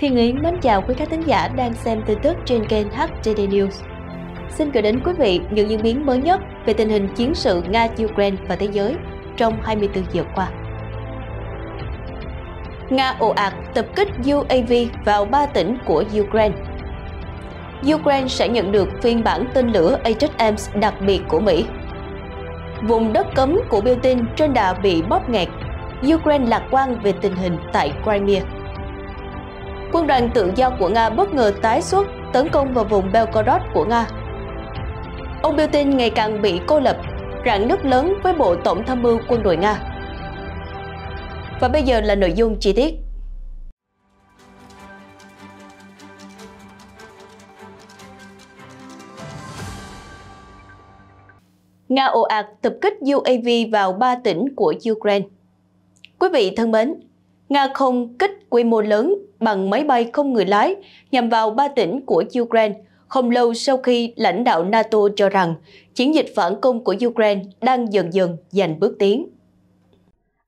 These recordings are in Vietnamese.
Thiên Yến mến chào quý khán thính giả đang xem tin tức trên kênh HTD News. Xin gửi đến quý vị những diễn biến mới nhất về tình hình chiến sự Nga-Ukraine và thế giới trong 24 giờ qua. Nga ồ ạt tập kích UAV vào 3 tỉnh của Ukraine. Ukraine sẽ nhận được phiên bản tên lửa ajax đặc biệt của Mỹ. Vùng đất cấm của Putin trên đà bị bóp nghẹt. Ukraine lạc quan về tình hình tại Crimea quân đoàn tự do của Nga bất ngờ tái xuất tấn công vào vùng Belgorod của Nga. Ông Putin ngày càng bị cô lập, rạn nứt lớn với Bộ Tổng tham mưu quân đội Nga. Và bây giờ là nội dung chi tiết. Nga ồ ạt tập kích UAV vào 3 tỉnh của Ukraine. Quý vị thân mến, Nga không kích quy mô lớn bằng máy bay không người lái nhằm vào ba tỉnh của Ukraine không lâu sau khi lãnh đạo NATO cho rằng chiến dịch phản công của Ukraine đang dần dần giành bước tiến.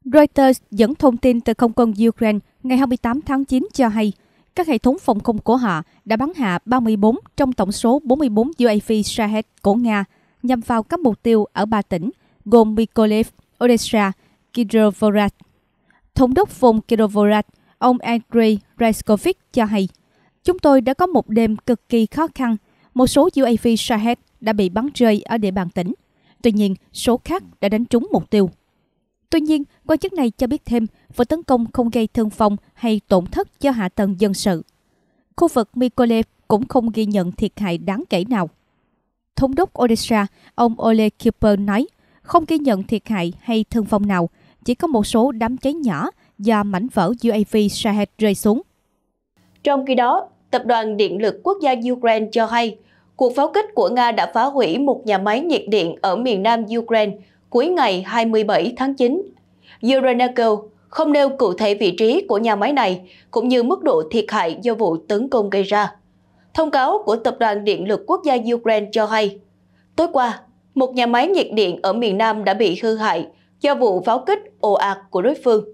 Reuters dẫn thông tin từ không quân Ukraine ngày 28 tháng 9 cho hay các hệ thống phòng không của họ đã bắn hạ 34 trong tổng số 44 UAV Shahed của Nga nhằm vào các mục tiêu ở ba tỉnh gồm Mykolaiv, Odessa, Kirovohrad. Thống đốc vùng Kirovohrad Ông Andrei Reskovic cho hay, Chúng tôi đã có một đêm cực kỳ khó khăn. Một số UAV Shahed đã bị bắn rơi ở địa bàn tỉnh. Tuy nhiên, số khác đã đánh trúng mục tiêu. Tuy nhiên, quan chức này cho biết thêm, vụ tấn công không gây thương vong hay tổn thất cho hạ tầng dân sự. Khu vực Mykolaiv cũng không ghi nhận thiệt hại đáng kể nào. Thống đốc Odessa, ông Ole Kipper nói, không ghi nhận thiệt hại hay thương vong nào, chỉ có một số đám cháy nhỏ do mảnh vỡ UAV Shahed rơi xuống. Trong khi đó, Tập đoàn Điện lực Quốc gia Ukraine cho hay cuộc pháo kích của Nga đã phá hủy một nhà máy nhiệt điện ở miền nam Ukraine cuối ngày 27 tháng 9. Urenako không nêu cụ thể vị trí của nhà máy này cũng như mức độ thiệt hại do vụ tấn công gây ra. Thông cáo của Tập đoàn Điện lực Quốc gia Ukraine cho hay, tối qua, một nhà máy nhiệt điện ở miền Nam đã bị hư hại do vụ pháo kích ồ ạt của đối phương.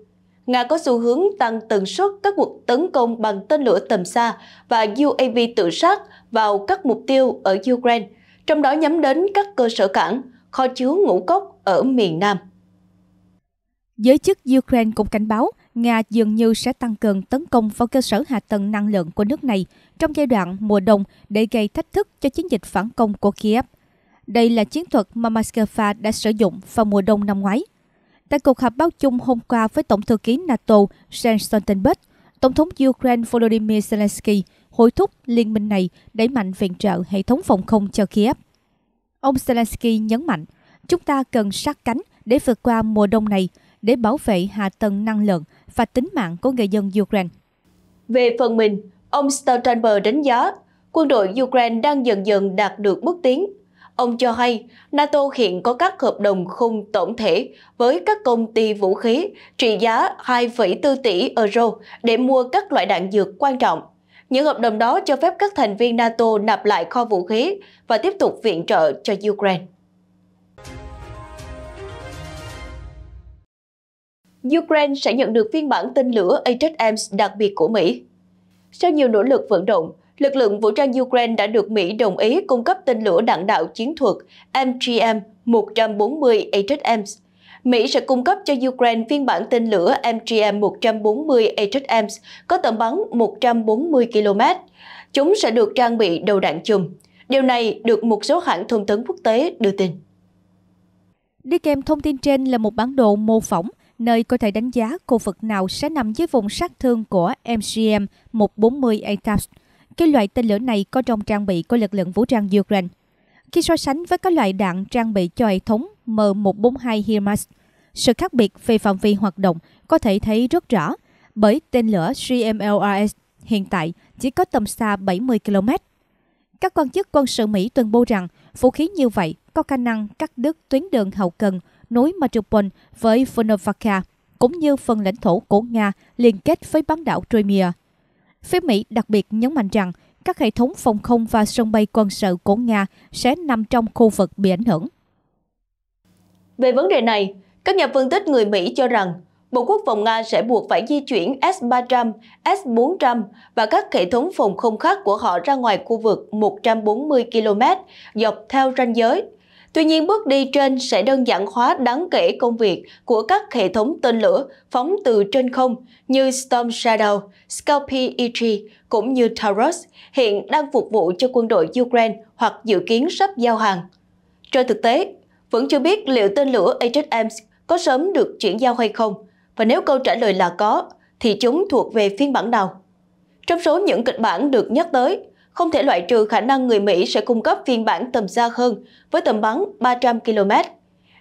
Nga có xu hướng tăng tần suất các cuộc tấn công bằng tên lửa tầm xa và UAV tự sát vào các mục tiêu ở Ukraine, trong đó nhắm đến các cơ sở cảng, kho chứa ngũ cốc ở miền Nam. Giới chức Ukraine cũng cảnh báo Nga dường như sẽ tăng cường tấn công vào cơ sở hạ tầng năng lượng của nước này trong giai đoạn mùa đông để gây thách thức cho chiến dịch phản công của Kiev. Đây là chiến thuật mà Moscow đã sử dụng vào mùa đông năm ngoái tại cuộc họp báo chung hôm qua với Tổng thư ký NATO Jens Stoltenberg, Tổng thống Ukraine Volodymyr Zelensky hối thúc liên minh này đẩy mạnh viện trợ hệ thống phòng không cho Kiev. Ông Zelensky nhấn mạnh, chúng ta cần sát cánh để vượt qua mùa đông này để bảo vệ hạ tầng năng lượng và tính mạng của người dân Ukraine. Về phần mình, ông Stoltenberg đánh giá quân đội Ukraine đang dần dần đạt được bước tiến Ông cho hay NATO hiện có các hợp đồng khung tổng thể với các công ty vũ khí trị giá 2,4 tỷ euro để mua các loại đạn dược quan trọng. Những hợp đồng đó cho phép các thành viên NATO nạp lại kho vũ khí và tiếp tục viện trợ cho Ukraine. Ukraine sẽ nhận được phiên bản tên lửa HMS đặc biệt của Mỹ. Sau nhiều nỗ lực vận động, lực lượng vũ trang Ukraine đã được Mỹ đồng ý cung cấp tên lửa đạn đạo chiến thuật MGM-140 Abrams. Mỹ sẽ cung cấp cho Ukraine phiên bản tên lửa MGM-140 Abrams có tầm bắn 140 km. Chúng sẽ được trang bị đầu đạn chùm. Điều này được một số hãng thông tấn quốc tế đưa tin. Đi kèm thông tin trên là một bản đồ mô phỏng nơi có thể đánh giá khu vực nào sẽ nằm dưới vùng sát thương của MGM 140 ATAPS cái loại tên lửa này có trong trang bị của lực lượng vũ trang Ukraine. Khi so sánh với các loại đạn trang bị cho hệ thống M142 HIMARS, sự khác biệt về phạm vi hoạt động có thể thấy rất rõ bởi tên lửa GMLRS hiện tại chỉ có tầm xa 70 km. Các quan chức quân sự Mỹ tuyên bố rằng vũ khí như vậy có khả năng cắt đứt tuyến đường hậu cần nối Mariupol với Vunovaka, cũng như phần lãnh thổ của Nga liên kết với bán đảo Crimea. Phía Mỹ đặc biệt nhấn mạnh rằng các hệ thống phòng không và sân bay quân sự của Nga sẽ nằm trong khu vực bị ảnh hưởng. Về vấn đề này, các nhà phân tích người Mỹ cho rằng Bộ Quốc phòng Nga sẽ buộc phải di chuyển S-300, S-400 và các hệ thống phòng không khác của họ ra ngoài khu vực 140 km dọc theo ranh giới Tuy nhiên, bước đi trên sẽ đơn giản hóa đáng kể công việc của các hệ thống tên lửa phóng từ trên không như Storm Shadow, Scalpy e cũng như Taurus hiện đang phục vụ cho quân đội Ukraine hoặc dự kiến sắp giao hàng. Trên thực tế, vẫn chưa biết liệu tên lửa ATACMS có sớm được chuyển giao hay không, và nếu câu trả lời là có, thì chúng thuộc về phiên bản nào. Trong số những kịch bản được nhắc tới, không thể loại trừ khả năng người Mỹ sẽ cung cấp phiên bản tầm xa hơn với tầm bắn 300 km.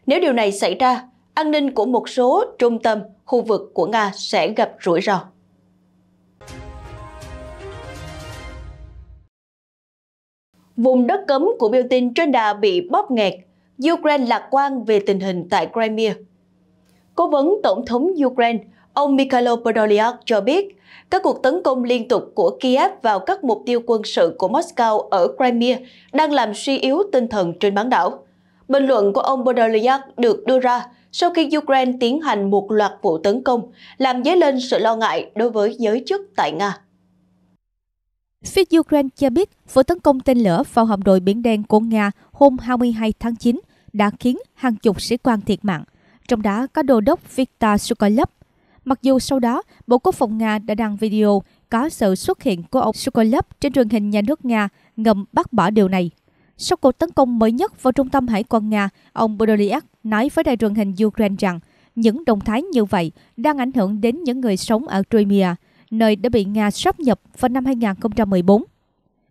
Nếu điều này xảy ra, an ninh của một số trung tâm, khu vực của Nga sẽ gặp rủi ro. Vùng đất cấm của Putin trên đà bị bóp nghẹt, Ukraine lạc quan về tình hình tại Crimea. Cố vấn Tổng thống Ukraine Ông Mikhailo Podolyak cho biết, các cuộc tấn công liên tục của Kiev vào các mục tiêu quân sự của Moscow ở Crimea đang làm suy yếu tinh thần trên bán đảo. Bình luận của ông Podolyak được đưa ra sau khi Ukraine tiến hành một loạt vụ tấn công, làm dấy lên sự lo ngại đối với giới chức tại Nga. Phía Ukraine cho biết vụ tấn công tên lửa vào hạm đội Biển Đen của Nga hôm 22 tháng 9 đã khiến hàng chục sĩ quan thiệt mạng, trong đó có đô đốc Viktor Sukolov, Mặc dù sau đó, Bộ Quốc phòng Nga đã đăng video có sự xuất hiện của ông Sokolov trên truyền hình nhà nước Nga ngầm bác bỏ điều này. Sau cuộc tấn công mới nhất vào trung tâm hải quân Nga, ông Podolyak nói với đài truyền hình Ukraine rằng những động thái như vậy đang ảnh hưởng đến những người sống ở Crimea, nơi đã bị Nga sáp nhập vào năm 2014.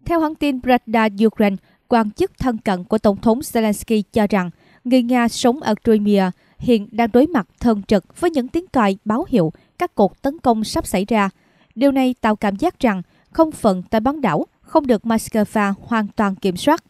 Theo hãng tin Pravda Ukraine, quan chức thân cận của Tổng thống Zelensky cho rằng người Nga sống ở Crimea hiện đang đối mặt thân trực với những tiếng còi báo hiệu các cuộc tấn công sắp xảy ra. Điều này tạo cảm giác rằng không phận tại bán đảo không được Moscow hoàn toàn kiểm soát.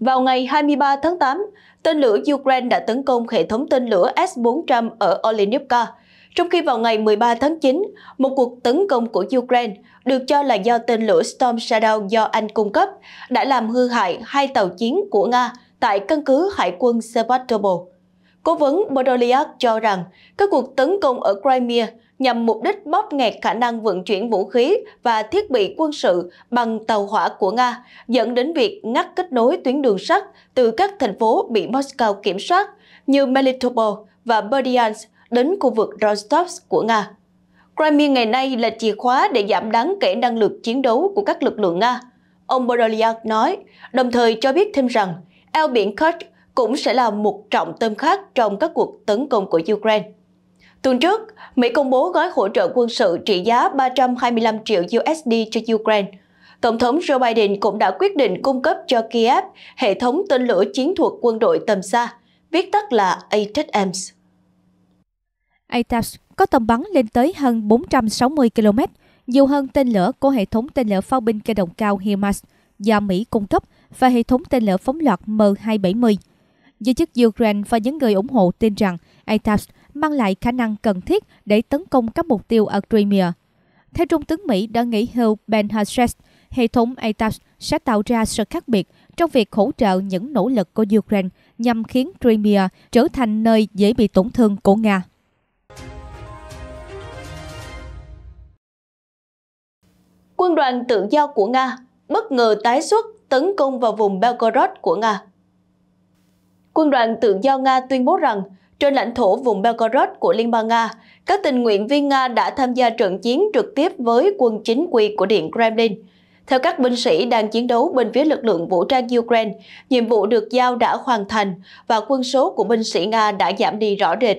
Vào ngày 23 tháng 8, tên lửa Ukraine đã tấn công hệ thống tên lửa S-400 ở Olenivka, trong khi vào ngày 13 tháng 9, một cuộc tấn công của Ukraine được cho là do tên lửa Storm Shadow do Anh cung cấp đã làm hư hại hai tàu chiến của Nga tại căn cứ Hải quân Sevastopol. Cố vấn Bodoliak cho rằng các cuộc tấn công ở Crimea nhằm mục đích bóp nghẹt khả năng vận chuyển vũ khí và thiết bị quân sự bằng tàu hỏa của Nga, dẫn đến việc ngắt kết nối tuyến đường sắt từ các thành phố bị Moscow kiểm soát như Melitopol và Berdyansk đến khu vực Rostov của Nga. Crimea ngày nay là chìa khóa để giảm đáng kể năng lực chiến đấu của các lực lượng Nga, ông Bodoliak nói, đồng thời cho biết thêm rằng Eo biển Kerch cũng sẽ là một trọng tâm khác trong các cuộc tấn công của Ukraine. Tuần trước, Mỹ công bố gói hỗ trợ quân sự trị giá 325 triệu USD cho Ukraine. Tổng thống Joe Biden cũng đã quyết định cung cấp cho Kiev hệ thống tên lửa chiến thuật quân đội tầm xa, viết tắt là ATACMS. ATACMS có tầm bắn lên tới hơn 460 km, nhiều hơn tên lửa của hệ thống tên lửa pháo binh cơ động cao HIMARS – do Mỹ cung cấp và hệ thống tên lửa phóng loạt M270. Giới chức Ukraine và những người ủng hộ tin rằng ATAPS mang lại khả năng cần thiết để tấn công các mục tiêu ở Crimea. Theo Trung tướng Mỹ đã nghỉ hưu Ben Hodges, hệ thống ATAPS sẽ tạo ra sự khác biệt trong việc hỗ trợ những nỗ lực của Ukraine nhằm khiến Crimea trở thành nơi dễ bị tổn thương của Nga. Quân đoàn tự do của Nga bất ngờ tái xuất tấn công vào vùng Belgorod của Nga. Quân đoàn tự do Nga tuyên bố rằng trên lãnh thổ vùng Belgorod của Liên bang Nga, các tình nguyện viên Nga đã tham gia trận chiến trực tiếp với quân chính quy của Điện Kremlin. Theo các binh sĩ đang chiến đấu bên phía lực lượng vũ trang Ukraine, nhiệm vụ được giao đã hoàn thành và quân số của binh sĩ Nga đã giảm đi rõ rệt.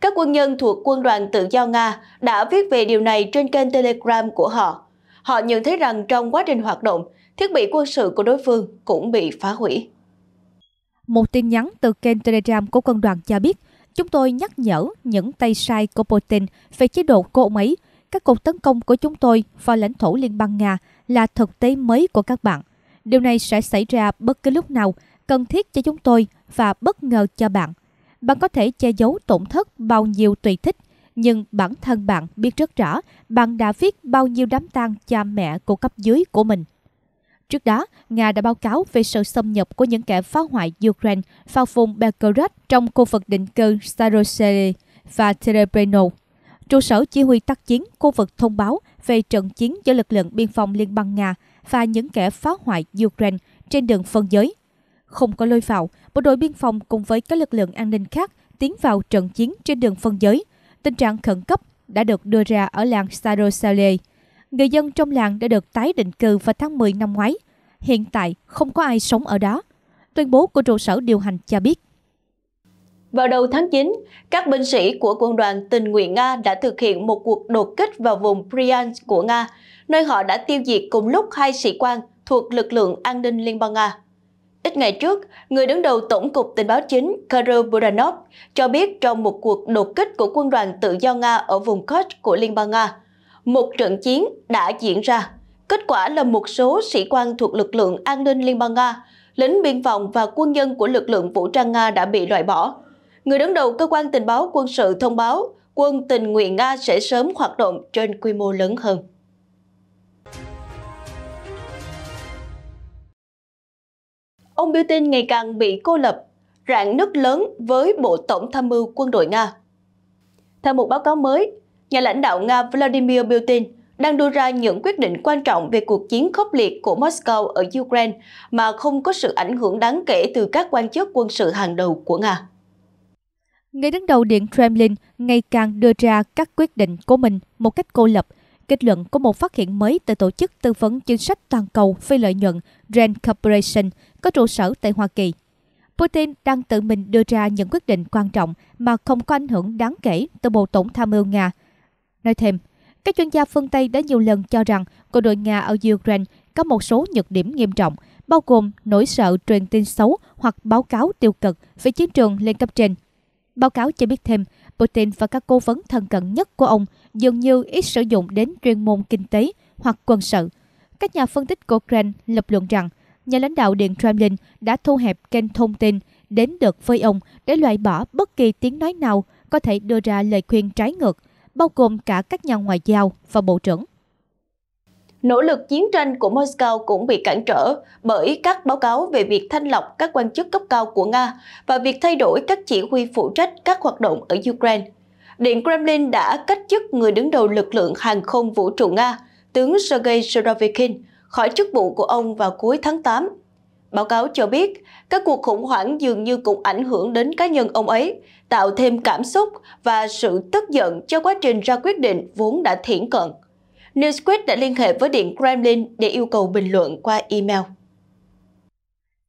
Các quân nhân thuộc quân đoàn tự do Nga đã viết về điều này trên kênh Telegram của họ họ nhận thấy rằng trong quá trình hoạt động, thiết bị quân sự của đối phương cũng bị phá hủy. Một tin nhắn từ kênh Telegram của quân đoàn cho biết, chúng tôi nhắc nhở những tay sai của Putin về chế độ cô ấy. Các cuộc tấn công của chúng tôi vào lãnh thổ Liên bang Nga là thực tế mới của các bạn. Điều này sẽ xảy ra bất cứ lúc nào, cần thiết cho chúng tôi và bất ngờ cho bạn. Bạn có thể che giấu tổn thất bao nhiêu tùy thích, nhưng bản thân bạn biết rất rõ bạn đã viết bao nhiêu đám tang cha mẹ của cấp dưới của mình. Trước đó, Nga đã báo cáo về sự xâm nhập của những kẻ phá hoại Ukraine vào vùng Belgorod trong khu vực định cư Starosele và Terebeno. Trụ sở chỉ huy tác chiến khu vực thông báo về trận chiến giữa lực lượng biên phòng Liên bang Nga và những kẻ phá hoại Ukraine trên đường phân giới. Không có lôi vào, bộ đội biên phòng cùng với các lực lượng an ninh khác tiến vào trận chiến trên đường phân giới tình trạng khẩn cấp đã được đưa ra ở làng Sarosale. Người dân trong làng đã được tái định cư vào tháng 10 năm ngoái. Hiện tại không có ai sống ở đó. Tuyên bố của trụ sở điều hành cho biết. Vào đầu tháng 9, các binh sĩ của quân đoàn tình nguyện Nga đã thực hiện một cuộc đột kích vào vùng Bryansk của Nga, nơi họ đã tiêu diệt cùng lúc hai sĩ quan thuộc lực lượng an ninh Liên bang Nga. Ít ngày trước, người đứng đầu Tổng cục Tình báo chính Kirill Budanov cho biết trong một cuộc đột kích của quân đoàn tự do Nga ở vùng Kursk của Liên bang Nga, một trận chiến đã diễn ra. Kết quả là một số sĩ quan thuộc lực lượng an ninh Liên bang Nga, lính biên phòng và quân nhân của lực lượng vũ trang Nga đã bị loại bỏ. Người đứng đầu cơ quan tình báo quân sự thông báo quân tình nguyện Nga sẽ sớm hoạt động trên quy mô lớn hơn. ông Putin ngày càng bị cô lập, rạn nứt lớn với Bộ Tổng Tham mưu Quân đội Nga. Theo một báo cáo mới, nhà lãnh đạo Nga Vladimir Putin đang đưa ra những quyết định quan trọng về cuộc chiến khốc liệt của Moscow ở Ukraine mà không có sự ảnh hưởng đáng kể từ các quan chức quân sự hàng đầu của Nga. Người đứng đầu Điện Kremlin ngày càng đưa ra các quyết định của mình một cách cô lập. Kết luận của một phát hiện mới từ Tổ chức Tư vấn Chính sách Toàn cầu phi lợi nhuận Rand Corporation – có trụ sở tại Hoa Kỳ. Putin đang tự mình đưa ra những quyết định quan trọng mà không có ảnh hưởng đáng kể từ Bộ Tổng Tham mưu Nga. Nói thêm, các chuyên gia phương Tây đã nhiều lần cho rằng quân đội Nga ở Ukraine có một số nhược điểm nghiêm trọng, bao gồm nỗi sợ truyền tin xấu hoặc báo cáo tiêu cực về chiến trường lên cấp trên. Báo cáo cho biết thêm, Putin và các cố vấn thân cận nhất của ông dường như ít sử dụng đến chuyên môn kinh tế hoặc quân sự. Các nhà phân tích của Kren lập luận rằng nhà lãnh đạo Điện Kremlin đã thu hẹp kênh thông tin đến được với ông để loại bỏ bất kỳ tiếng nói nào có thể đưa ra lời khuyên trái ngược, bao gồm cả các nhà ngoại giao và bộ trưởng. Nỗ lực chiến tranh của Moscow cũng bị cản trở bởi các báo cáo về việc thanh lọc các quan chức cấp cao của Nga và việc thay đổi các chỉ huy phụ trách các hoạt động ở Ukraine. Điện Kremlin đã cách chức người đứng đầu lực lượng hàng không vũ trụ Nga, tướng Sergei Surovikin, khỏi chức vụ của ông vào cuối tháng 8. Báo cáo cho biết, các cuộc khủng hoảng dường như cũng ảnh hưởng đến cá nhân ông ấy, tạo thêm cảm xúc và sự tức giận cho quá trình ra quyết định vốn đã thiển cận. Newsweek đã liên hệ với Điện Kremlin để yêu cầu bình luận qua email.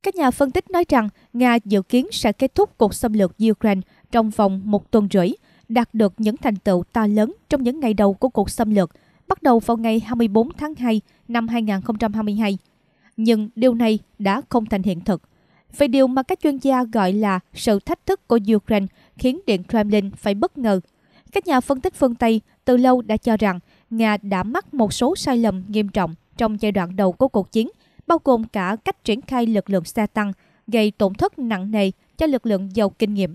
Các nhà phân tích nói rằng Nga dự kiến sẽ kết thúc cuộc xâm lược Ukraine trong vòng một tuần rưỡi, đạt được những thành tựu to lớn trong những ngày đầu của cuộc xâm lược – bắt đầu vào ngày 24 tháng 2 năm 2022. Nhưng điều này đã không thành hiện thực. Về điều mà các chuyên gia gọi là sự thách thức của Ukraine khiến Điện Kremlin phải bất ngờ. Các nhà phân tích phương Tây từ lâu đã cho rằng Nga đã mắc một số sai lầm nghiêm trọng trong giai đoạn đầu của cuộc chiến, bao gồm cả cách triển khai lực lượng xe tăng, gây tổn thất nặng nề cho lực lượng giàu kinh nghiệm.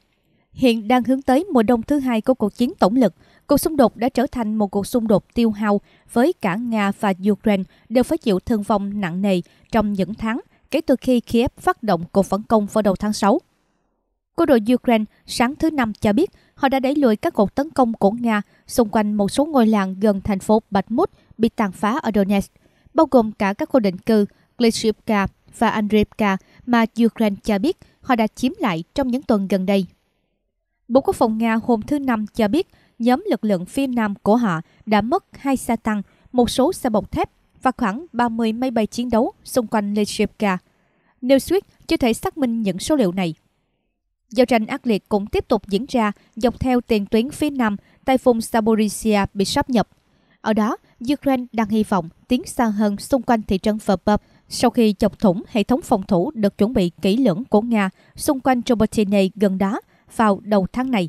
Hiện đang hướng tới mùa đông thứ hai của cuộc chiến tổng lực, Cuộc xung đột đã trở thành một cuộc xung đột tiêu hao với cả Nga và Ukraine đều phải chịu thương vong nặng nề trong những tháng kể từ khi Kiev phát động cuộc phản công vào đầu tháng 6. Quân đội Ukraine sáng thứ Năm cho biết họ đã đẩy lùi các cuộc tấn công của Nga xung quanh một số ngôi làng gần thành phố Bakhmut bị tàn phá ở Donetsk, bao gồm cả các khu định cư Klishivka và Andreevka mà Ukraine cho biết họ đã chiếm lại trong những tuần gần đây. Bộ Quốc phòng Nga hôm thứ Năm cho biết nhóm lực lượng phía Nam của họ đã mất hai xe tăng, một số xe bọc thép và khoảng 30 máy bay chiến đấu xung quanh Lyshivka. Newsweek chưa thể xác minh những số liệu này. Giao tranh ác liệt cũng tiếp tục diễn ra dọc theo tiền tuyến phía Nam tại vùng Saborisia bị sáp nhập. Ở đó, Ukraine đang hy vọng tiến xa hơn xung quanh thị trấn Verbov sau khi chọc thủng hệ thống phòng thủ được chuẩn bị kỹ lưỡng của Nga xung quanh Robertine gần đó vào đầu tháng này.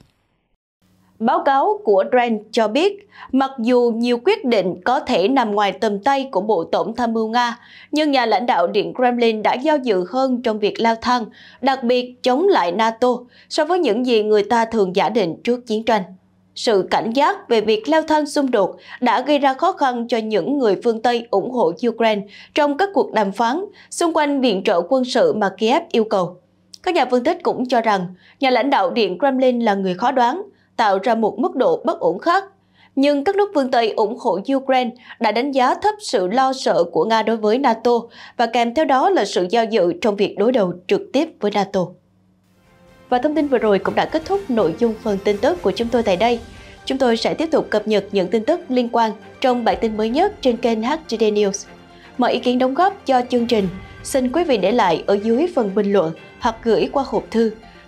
Báo cáo của Rand cho biết, mặc dù nhiều quyết định có thể nằm ngoài tầm tay của Bộ Tổng Tham mưu Nga, nhưng nhà lãnh đạo Điện Kremlin đã do dự hơn trong việc lao thang, đặc biệt chống lại NATO, so với những gì người ta thường giả định trước chiến tranh. Sự cảnh giác về việc leo thang xung đột đã gây ra khó khăn cho những người phương Tây ủng hộ Ukraine trong các cuộc đàm phán xung quanh viện trợ quân sự mà Kiev yêu cầu. Các nhà phân tích cũng cho rằng, nhà lãnh đạo Điện Kremlin là người khó đoán, tạo ra một mức độ bất ổn khác. Nhưng các nước phương Tây ủng hộ Ukraine đã đánh giá thấp sự lo sợ của Nga đối với NATO và kèm theo đó là sự giao dự trong việc đối đầu trực tiếp với NATO. Và thông tin vừa rồi cũng đã kết thúc nội dung phần tin tức của chúng tôi tại đây. Chúng tôi sẽ tiếp tục cập nhật những tin tức liên quan trong bản tin mới nhất trên kênh HGD News. Mọi ý kiến đóng góp cho chương trình xin quý vị để lại ở dưới phần bình luận hoặc gửi qua hộp thư